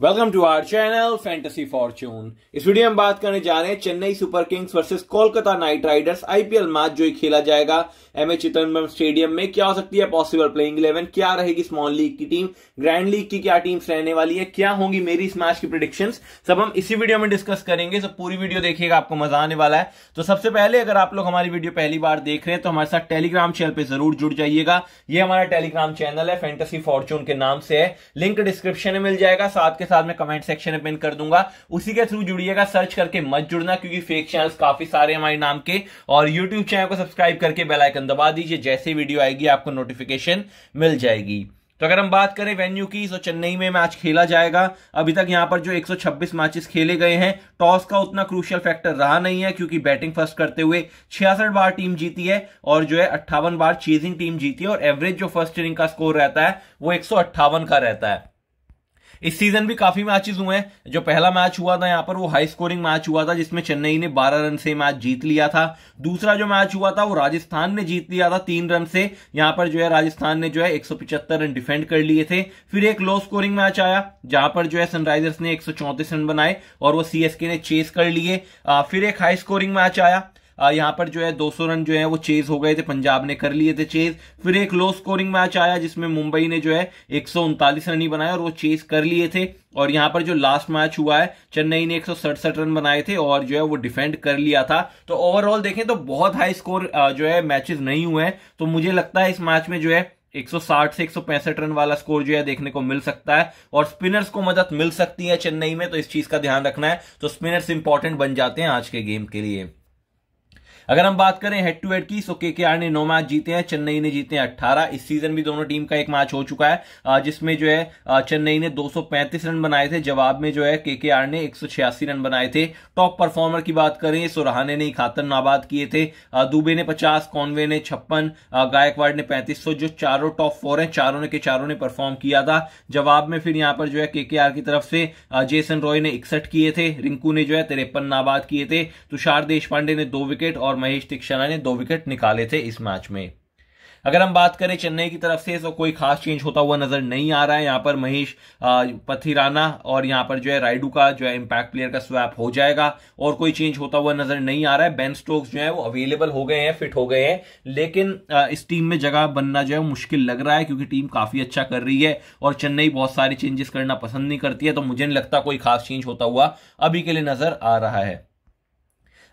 welcome to our channel fantasy fortune इस video में बात करने जा रहे हैं Chennai super kings versus Kolkata knight riders IPL match जो खेला जाएगा एम ए चिदम्बरम स्टेडियम में क्या हो सकती है पॉसिबल प्लेइंग इलेवन क्या रहेगी स्मॉल लीग की टीम ग्रैंड लीग की क्या टीम्स रहने वाली है क्या होंगी मेरी इस मैच की प्रिडिक्शन सब हम इसी वीडियो में डिस्कस करेंगे सब पूरी वीडियो देखिएगा आपको मजा आने वाला है तो सबसे पहले अगर आप लोग हमारी वीडियो पहली बार देख रहे हैं तो हमारे साथ टेलीग्राम चैनल पर जरूर जुड़ जाइएगा ये हमारा टेलीग्राम चैनल है फैंटेसी फॉर्च्यून के नाम से है लिंक डिस्क्रिप्शन में मिल जाएगा साथ के साथ में कमेंट सेक्शन में पिन कर दूंगा उसी के थ्रू जुड़िएगा सर्च करके मत जुड़ना क्योंकि फेक चैनल काफी सारे हमारे नाम के और यूट्यूब चैनल को सब्सक्राइब करके बेलाइकन दबा दीजिए जैसे वीडियो आएगी आपको नोटिफिकेशन मिल जाएगी तो अगर हम बात करें वेन्यू की तो चेन्नई में मैच खेला जाएगा अभी तक यहां पर जो 126 मैचेस खेले गए हैं टॉस का उतना क्रूशियल फैक्टर रहा नहीं है क्योंकि बैटिंग फर्स्ट करते हुए छियासठ बार टीम जीती है और जो है अट्ठावन बार चेजिंग टीम जीती है और एवरेज जो फर्स्ट इनिंग का स्कोर रहता है वो एक का रहता है इस सीजन भी काफी मैचेस हुए हैं जो पहला मैच हुआ था यहाँ पर वो हाई स्कोरिंग मैच हुआ था जिसमें चेन्नई ने 12 रन से मैच जीत लिया था दूसरा जो मैच हुआ था वो राजस्थान ने जीत लिया था तीन रन से यहाँ पर जो है राजस्थान ने जो है एक रन डिफेंड कर लिए थे फिर एक लो स्कोरिंग मैच आया जहां पर जो है सनराइजर्स ने एक रन बनाए और वो सीएसके ने चेस कर लिए फिर एक हाई स्कोरिंग मैच आया यहाँ पर जो है 200 रन जो है वो चेज हो गए थे पंजाब ने कर लिए थे चेज फिर एक लो स्कोरिंग मैच आया जिसमें मुंबई ने जो है एक रन ही बनाया और वो चेज कर लिए थे और यहाँ पर जो लास्ट मैच हुआ है चेन्नई ने एक रन बनाए थे और जो है वो डिफेंड कर लिया था तो ओवरऑल देखें तो बहुत हाई स्कोर जो है मैचेस नहीं हुए हैं तो मुझे लगता है इस मैच में जो है 160 से एक रन वाला स्कोर जो है देखने को मिल सकता है और स्पिनर्स को मदद मिल सकती है चेन्नई में तो इस चीज का ध्यान रखना है तो स्पिनर्स इंपॉर्टेंट बन जाते हैं आज के गेम के लिए अगर हम बात करें हेड टू हेड की सो के ने नौ मैच जीते हैं चेन्नई ने जीते हैं अट्ठारह इस सीजन भी दोनों टीम का एक मैच हो चुका है जिसमें जो है चेन्नई ने दो रन बनाए थे जवाब में जो है के ने एक रन बनाए थे टॉप परफॉर्मर की बात करें सुरहाने ने इकहत्तर नाबाद किए थे दुबे ने पचास कॉनवे ने छप्पन गायकवाड़ ने पैंतीस जो चारों टॉप फोर है चारों ने के चारों ने परफॉर्म किया था जवाब में फिर यहां पर जो है के की तरफ से जेसन रॉय ने इकसठ किए थे रिंकू ने जो है तिरपन नाबाद किए थे तुषार देशपांडे ने दो विकेट और महेश तिक्षणा ने दो विकेट निकाले थे इस मैच में अगर हम बात करें चेन्नई की तरफ से तो कोई खास चेंज होता हुआ नजर नहीं आ रहा है यहां पर महेश पथिराना और यहां पर जो है राइडू का जो है इंपैक्ट प्लेयर का स्वैप हो जाएगा और कोई चेंज होता हुआ नजर नहीं आ रहा है बेन स्टोक्स जो है वो अवेलेबल हो गए हैं फिट हो गए हैं लेकिन इस टीम में जगह बनना जो है मुश्किल लग रहा है क्योंकि टीम काफी अच्छा कर रही है और चेन्नई बहुत सारे चेंजेस करना पसंद नहीं करती है तो मुझे नहीं लगता कोई खास चेंज होता हुआ अभी के लिए नजर आ रहा है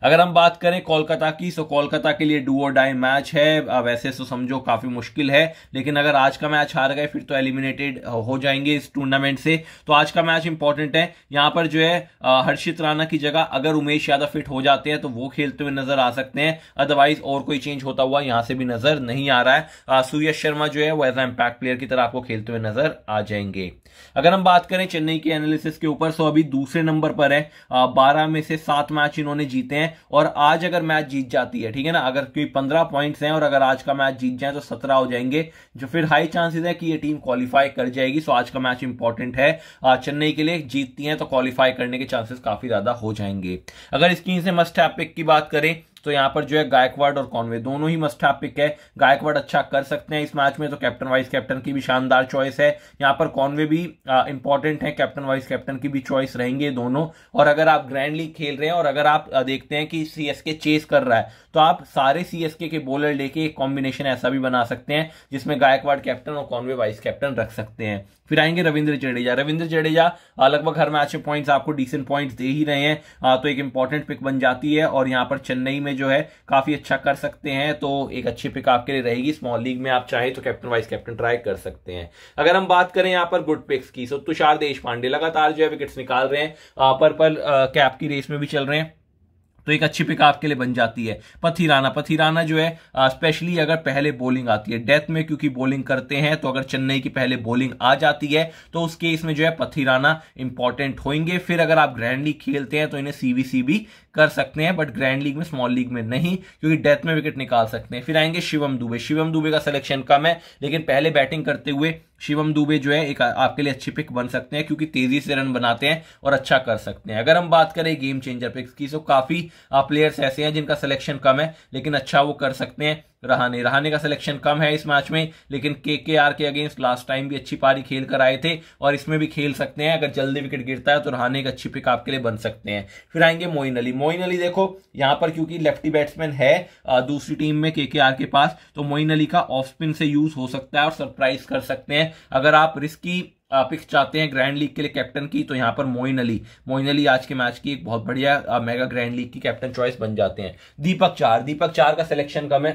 अगर हम बात करें कोलकाता की तो कोलकाता के लिए डू और डाई मैच है वैसे तो समझो काफी मुश्किल है लेकिन अगर आज का मैच हार गए फिर तो एलिमिनेटेड हो जाएंगे इस टूर्नामेंट से तो आज का मैच इंपॉर्टेंट है यहां पर जो है हर्षित राणा की जगह अगर उमेश यादव फिट हो जाते हैं तो वो खेलते हुए नजर आ सकते हैं अदरवाइज और कोई चेंज होता हुआ यहां से भी नजर नहीं आ रहा है सूर्य शर्मा जो है वो एज इम्पैक्ट प्लेयर की तरह आपको खेलते हुए नजर आ जाएंगे अगर हम बात करें चेन्नई के एनालिसिस के ऊपर सो तो अभी दूसरे नंबर पर है बारह में से सात मैच इन्होंने जीते हैं और आज अगर मैच जीत जाती है ठीक है ना अगर कोई पंद्रह पॉइंट्स हैं और अगर आज का मैच जीत जाए तो सत्रह हो जाएंगे जो फिर हाई चांसेस है कि ये टीम क्वालिफाई कर जाएगी सो आज का मैच इंपॉर्टेंट है चेन्नई के लिए जीतती है तो क्वालिफाई करने के चांसेस काफी ज्यादा हो जाएंगे अगर टीम से मस्ट हैप की बात करें तो यहाँ पर जो है गायकवाड़ और कॉनवे दोनों ही मस्ट पिक है गायकवाड़ अच्छा कर सकते हैं इस मैच में तो कैप्टन वाइस कैप्टन की भी शानदार चॉइस है यहाँ पर कॉनवे भी इंपॉर्टेंट है कैप्टन वाइस कैप्टन की भी चॉइस रहेंगे दोनों और अगर आप ग्रैंड लीग खेल रहे हैं और अगर आप देखते हैं कि सी चेस कर रहा है तो आप सारे सी के बॉलर लेके एक कॉम्बिनेशन ऐसा भी बना सकते हैं जिसमें गायकवाड़ कैप्टन और कॉनवे वाइस कैप्टन रख सकते हैं फिर आएंगे रविंद्र जडेजा रविंद्र जडेजा लगभग हर मैच में पॉइंट्स आपको डिसेंट पॉइंट्स दे ही रहे हैं तो एक इंपॉर्टेंट पिक बन जाती है और यहां पर चेन्नई में में जो है काफी अच्छा कर सकते हैं तो एक अच्छी पिक आपके लिए रहेगी स्मॉल लीग में आप चाहें तो कैप्टन वाइस कैप्टन ट्राई कर सकते हैं अगर हम बात करें यहाँ पर गुड पिक्स की सो तुषार देश पांडे लगातार जो है विकेट्स निकाल रहे हैं पर्पल कैप की रेस में भी चल रहे हैं तो एक अच्छी पिक आपके लिए बन जाती है पथिराना पथिराना जो है स्पेशली अगर पहले बॉलिंग आती है डेथ में क्योंकि बॉलिंग करते हैं तो अगर चेन्नई की पहले बॉलिंग आ जाती है तो उस केस में जो है पथिराना इंपॉर्टेंट होंगे फिर अगर आप ग्रैंडली खेलते हैं तो इन्हें सीवीसी भी कर सकते हैं बट ग्रैंड लीग में स्मॉल लीग में नहीं क्योंकि डेथ में विकेट निकाल सकते हैं फिर आएंगे शिवम दुबे शिवम दुबे का सिलेक्शन कम है लेकिन पहले बैटिंग करते हुए शिवम दुबे जो है एक आपके लिए अच्छी पिक बन सकते हैं क्योंकि तेजी से रन बनाते हैं और अच्छा कर सकते हैं अगर हम बात करें गेम चेंजर पिक्स की तो काफी प्लेयर्स ऐसे हैं जिनका सिलेक्शन कम है लेकिन अच्छा वो कर सकते हैं रहाने रहाने का सिलेक्शन कम है इस मैच में लेकिन के के आर के अगेंस्ट लास्ट टाइम भी अच्छी पारी खेल कर आए थे और इसमें भी खेल सकते हैं अगर जल्दी विकेट गिरता है तो रहाने का अच्छी पिक आपके लिए बन सकते हैं फिर आएंगे मोइन अली मोइन अली देखो यहाँ पर क्योंकि लेफ्टी बैट्समैन है दूसरी टीम में के के आर के पास तो मोइन अली का ऑफ स्पिन से यूज हो सकता है और सरप्राइज कर सकते हैं अगर आप रिस्की पिक चाहते हैं ग्रैंड लीग के लिए कैप्टन की तो यहाँ पर मोइन अली मोइन अली आज के मैच की एक बहुत बढ़िया मेगा ग्रैंड लीग की कैप्टन चॉइस बन जाते हैं दीपक चार दीपक चार का सिलेक्शन कम है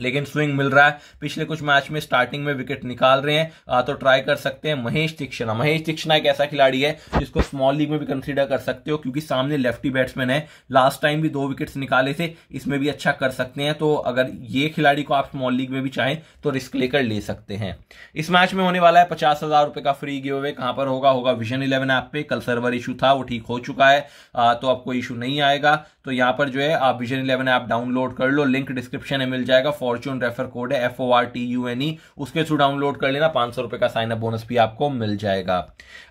लेकिन स्विंग मिल रहा है पिछले कुछ मैच में स्टार्टिंग में विकेट निकाल रहे हैं तो ट्राई कर सकते हैं महेश तीक्षणा महेश तीक्षणा एक ऐसा खिलाड़ी है जिसको स्मॉल लीग में भी कंसीडर कर सकते हो क्योंकि सामने लेफ्टी बैट्समैन है लास्ट टाइम भी दो विकेट्स निकाले थे इसमें भी अच्छा कर सकते हैं तो अगर ये खिलाड़ी को आप स्मॉल लीग में भी चाहें तो रिस्क लेकर ले सकते हैं इस मैच में होने वाला है पचास हजार रुपए का फ्री गिव अवे कहां पर होगा होगा विजन इलेवन ऐप पे कल सर्वर इशू था वो ठीक हो चुका है तो आपको इशू नहीं आएगा तो यहां पर जो है आप विजन इलेवन ऐप डाउनलोड कर लो लिंक डिस्क्रिप्शन में मिल जाएगा फॉर्च्यून रेफर कोड है F O R T U N E उसके थ्रू डाउनलोड कर लेना पांच सौ रुपए का साइन अप बोनस भी आपको मिल जाएगा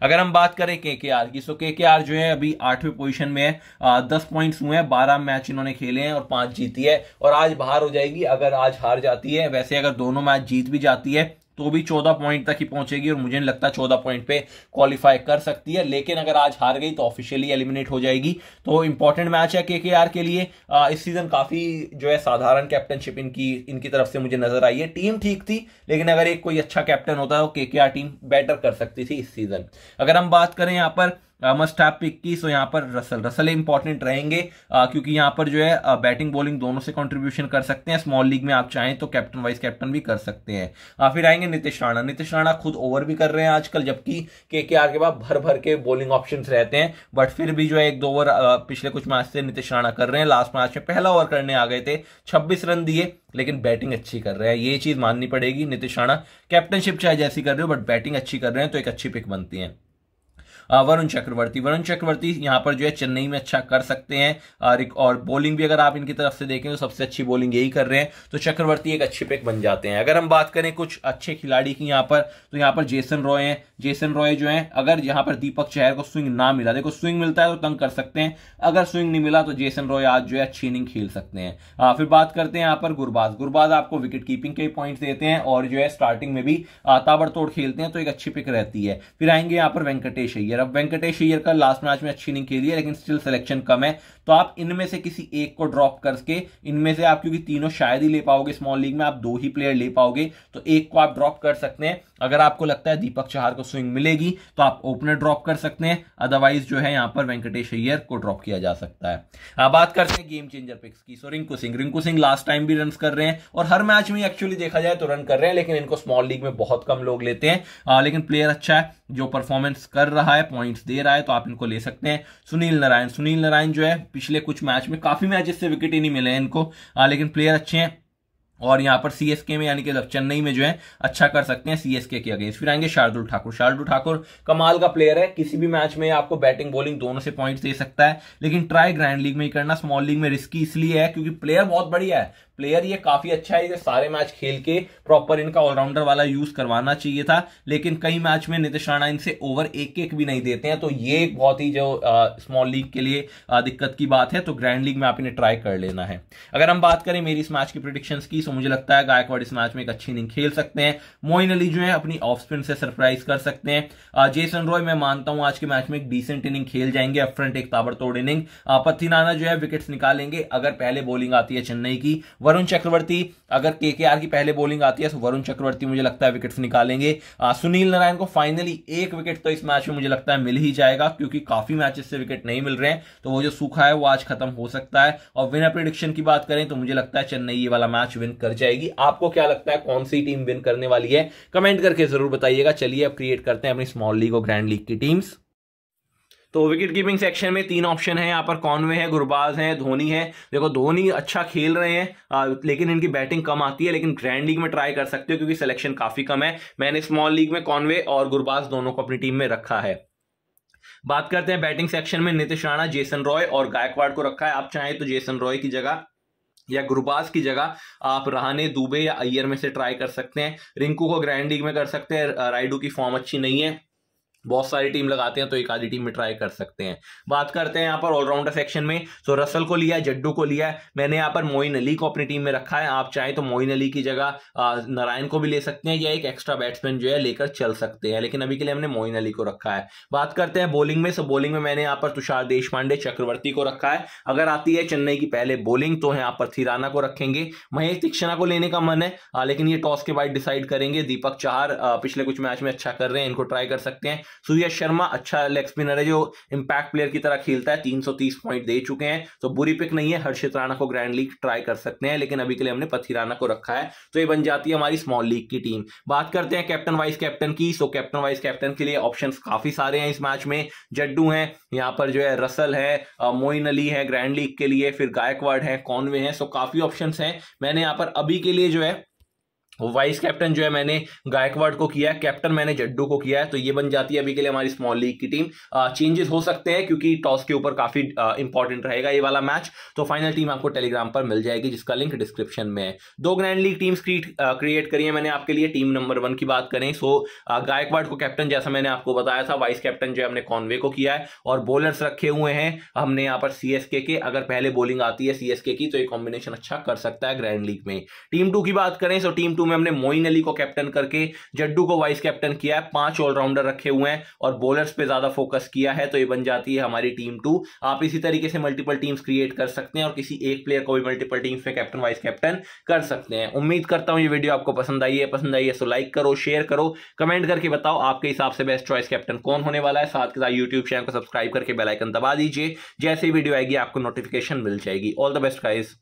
अगर हम बात करें के के आर की सो के के आर जो है अभी आठवीं पोजिशन में है दस पॉइंट हुए हैं बारह मैच इन्होंने खेले हैं और पांच जीती है और आज बाहर हो जाएगी अगर आज हार जाती है वैसे अगर दोनों मैच जीत भी जाती है तो भी चौदह पॉइंट तक ही पहुंचेगी और मुझे नहीं लगता चौदह पॉइंट पे क्वालिफाई कर सकती है लेकिन अगर आज हार गई तो ऑफिशियली एलिमिनेट हो जाएगी तो इंपॉर्टेंट मैच है के के लिए आ, इस सीजन काफी जो है साधारण कैप्टनशिप इनकी इनकी तरफ से मुझे नजर आई है टीम ठीक थी लेकिन अगर एक कोई अच्छा कैप्टन होता तो के टीम बेटर कर सकती थी इस सीजन अगर हम बात करें यहाँ पर मस्ट हैव पिक की सो यहाँ पर रसल रसल इंपॉर्टेंट रहेंगे क्योंकि यहाँ पर जो है बैटिंग बॉलिंग दोनों से कॉन्ट्रीब्यूशन कर सकते हैं स्मॉल लीग में आप चाहें तो कैप्टन वाइस कैप्टन भी कर सकते हैं फिर आएंगे नीतिश राणा नीतिश राणा खुद ओवर भी कर रहे हैं आजकल जबकि के के आर के बाद भर भर के बॉलिंग ऑप्शन रहते हैं बट फिर भी जो है एक दो ओवर पिछले कुछ मैच से नीतिश राणा कर रहे हैं लास्ट मैच में पहला ओवर करने आ गए थे छब्बीस रन दिए लेकिन बैटिंग अच्छी कर रहे हैं ये चीज माननी पड़ेगी नितिश राणा कैप्टनशिप चाहे जैसी कर रहे हो बट बैटिंग अच्छी कर रहे हैं तो एक अच्छी पिक बनती है वरुण चक्रवर्ती वरुण चक्रवर्ती यहां पर जो है चेन्नई में अच्छा कर सकते हैं और बॉलिंग भी अगर आप इनकी तरफ से देखें तो सबसे अच्छी बॉलिंग यही कर रहे हैं तो चक्रवर्ती एक अच्छे पिक बन जाते हैं अगर हम बात करें कुछ अच्छे खिलाड़ी की यहां पर तो यहां पर जेसन रॉय है जेसन रॉय जो है अगर यहां पर दीपक चहर को स्विंग ना मिला देखो स्विंग मिलता है तो तंग कर सकते हैं अगर स्विंग नहीं मिला तो जेसन रॉय आज जो है अच्छी इनिंग खेल सकते हैं फिर बात करते हैं यहां पर गुरबाज गुरबाज आपको विकेट कीपिंग के पॉइंट देते हैं और जो है स्टार्टिंग में भी ताबड़तोड़ खेलते हैं तो एक अच्छी पिक रहती है फिर आएंगे यहां पर वेंकटेश अय्यर अब वेंकटेश अयर का लास्ट मैच में अच्छी नहीं खेली है लेकिन स्टिल सिलेक्शन कम है तो आप इनमें से किसी एक को ड्रॉप करके इनमें से आप क्योंकि तीनों शायद ही ले पाओगे स्मॉल लीग में आप दो ही प्लेयर ले पाओगे तो एक को आप ड्रॉप कर सकते हैं अगर आपको लगता है दीपक चाहर को स्विंग मिलेगी तो आप ओपनर ड्रॉप कर सकते हैं अदरवाइज जो है यहां पर वेंकटेश अय्यर को ड्रॉप किया जा सकता है अब बात करते हैं गेम चेंजर पिक्स की so Rinku Singh Rinku Singh last time भी रन कर रहे हैं और हर मैच में एक्चुअली देखा जाए तो रन कर रहे हैं लेकिन इनको स्मॉल लीग में बहुत कम लोग लेते हैं आ, लेकिन प्लेयर अच्छा है जो परफॉर्मेंस कर रहा है पॉइंट्स दे रहा है तो आप इनको ले सकते हैं सुनील नारायण सुनील नारायण जो है पिछले कुछ मैच में काफी मैचेस से विकेट ही नहीं मिले हैं इनको आ, लेकिन प्लेयर अच्छे हैं और यहाँ पर सीएसके में यानी कि चेन्नई में जो है अच्छा कर सकते हैं सीएसके के अगेंस्ट फिर आएंगे शार्दुल ठाकुर शार्दुल ठाकुर कमाल का प्लेयर है किसी भी मैच में आपको बैटिंग बॉलिंग दोनों से पॉइंट्स दे सकता है लेकिन ट्राई ग्रैंड लीग में ही करना स्मॉल लीग में रिस्की इसलिए है क्योंकि प्लेयर बहुत बढ़िया है प्लेयर ये काफी अच्छा है ये सारे मैच खेल के प्रॉपर इनका ऑलराउंडर वाला यूज करवाना चाहिए था लेकिन कई मैच में नितिश राणा इनसे ओवर एक एक भी नहीं देते हैं तो ये एक बहुत ही जो स्मॉल लीग के लिए आ, दिक्कत की बात है तो ग्रैंड लीग में आप इन्हें ट्राई कर लेना है अगर हम बात करें मेरी इस मैच की प्रिडिक्शन की तो मुझे लगता है गायकवाड़ इस मैच में एक अच्छी इनिंग खेल सकते हैं मोइन अली जो है अपनी ऑफ स्पिन से सरप्राइज कर सकते हैं जेसन रॉय मैं मानता हूं आज के मैच में एक डिसेंट इनिंग खेल जाएंगे अप फ्रंट एक ताबड़तोड़ इनिंग पथी जो है विकेट्स निकालेंगे अगर पहले बॉलिंग आती है चेन्नई की वह वरुण चक्रवर्ती अगर के के आर की पहले बॉलिंग आती है तो वरुण चक्रवर्ती मुझे लगता है विकेट निकालेंगे आ, सुनील नारायण को फाइनली एक विकेट तो इस मैच में मुझे लगता है मिल ही जाएगा क्योंकि काफी मैचेस से विकेट नहीं मिल रहे हैं तो वो जो सूखा है वो आज खत्म हो सकता है और विनर प्रिडिक्शन की बात करें तो मुझे लगता है चेन्नई ये वाला मैच विन कर जाएगी आपको क्या लगता है कौन सी टीम विन करने वाली है कमेंट करके जरूर बताइएगा चलिए अब क्रिएट करते हैं अपनी स्मॉल लीग और ग्रैंड लीग की टीम्स तो विकेट कीपिंग सेक्शन में तीन ऑप्शन है यहाँ पर कॉनवे है गुरबाज है धोनी है देखो धोनी अच्छा खेल रहे हैं लेकिन इनकी बैटिंग कम आती है लेकिन ग्रैंड लीग में ट्राई कर सकते हो क्योंकि सिलेक्शन काफ़ी कम है मैंने स्मॉल लीग में कॉनवे और गुरबाज दोनों को अपनी टीम में रखा है बात करते हैं बैटिंग सेक्शन में नितिश राणा जेसन रॉय और गायकवाड़ को रखा है आप चाहें तो जेसन रॉय की जगह या गुरबाज की जगह आप रहाने दुबे या अय्यर में से ट्राई कर सकते हैं रिंकू को ग्रैंड लीग में कर सकते हैं राइडू की फॉर्म अच्छी नहीं है बहुत सारी टीम लगाते हैं तो एक आधी टीम में ट्राई कर सकते हैं बात करते हैं यहाँ पर ऑलराउंडर सेक्शन में तो रसल को लिया है जड्डू को लिया है मैंने यहाँ पर मोइन अली को अपनी टीम में रखा है आप चाहें तो मोइन अली की जगह नारायण को भी ले सकते हैं या एक, एक्स्ट्रा बैट्समैन जो है लेकर चल सकते हैं लेकिन अभी के लिए हमने मोइन अली को रखा है बात करते हैं बॉलिंग में सो बॉलिंग में मैंने यहाँ पर तुषार देशपांडे चक्रवर्ती को रखा है अगर आती है चेन्नई की पहले बॉलिंग तो यहाँ पर थिराना को रखेंगे महेश तीक्षणा को लेने का मन है लेकिन ये टॉस के बाद डिसाइड करेंगे दीपक चार पिछले कुछ मैच में अच्छा कर रहे हैं इनको ट्राई कर सकते हैं सूर्य शर्मा अच्छा लेग स्पिनर है जो इम्पैक्ट प्लेयर की तरह खेलता है 330 पॉइंट दे चुके हैं तो बुरी पिक नहीं है हर्षित राणा को ग्रैंड लीग ट्राई कर सकते हैं लेकिन अभी के लिए हमने पथी राणा को रखा है तो ये बन जाती है हमारी स्मॉल लीग की टीम बात करते हैं कैप्टन वाइस कैप्टन की सो कैप्टन वाइस कैप्टन के लिए ऑप्शन काफी सारे हैं इस मैच में जड्डू हैं यहाँ पर जो है रसल है मोइन अली है ग्रैंड लीग के लिए फिर गायकवाड़ है कॉनवे है सो काफी ऑप्शन है मैंने यहाँ पर अभी के लिए जो है वाइस कैप्टन जो है मैंने गायकवाड़ को किया है कैप्टन मैंने जड्डू को किया है तो ये बन जाती है अभी के लिए हमारी स्मॉल लीग की टीम चेंजेस हो सकते हैं क्योंकि टॉस के ऊपर काफी इंपॉर्टेंट रहेगा ये वाला मैच तो फाइनल टीम आपको टेलीग्राम पर मिल जाएगी जिसका लिंक डिस्क्रिप्शन में है दो ग्रैंड लीग टीम्स क्रिएट करी है मैंने आपके लिए टीम नंबर वन की बात करें सो गायकवाड़ को कैप्टन जैसा मैंने आपको बताया था वाइस कैप्टन जो है हमने कॉन्वे को किया है और बॉलर्स रखे हुए हैं हमने यहाँ पर सीएसके के अगर पहले बॉलिंग आती है सीएसके की तो ये कॉम्बिनेशन अच्छा कर सकता है ग्रैंड लीग में टीम टू की बात करें सो टीम टू में हमने मोइन अली को कैप्टन करके जड्डू को वाइस कैप्टन किया है पांच ऑलराउंडर रखे हुए हैं और बॉलर्स पे ज्यादा फोकस किया है तो ये बन जाती है हमारी टीम टू आप इसी तरीके से मल्टीपल टीम्स क्रिएट कर सकते हैं और किसी एक प्लेयर को भी मल्टीपल टीम्स में कैप्टन वाइस कैप्टन कर सकते हैं उम्मीद करता हूँ ये वीडियो आपको पसंद आई है पसंद आई है तो लाइक करो शेयर करो कमेंट करके बताओ आपके हिसाब से बेस्ट चॉइस कैप्टन कौन होने वाला है साथ के साथ यूट्यूब चैनल को सब्सक्राइब करके बेलाइकन दबा दीजिए जैसे वीडियो आएगी आपको नोटिफिकेशन मिल जाएगी ऑल द बेस्ट गाइज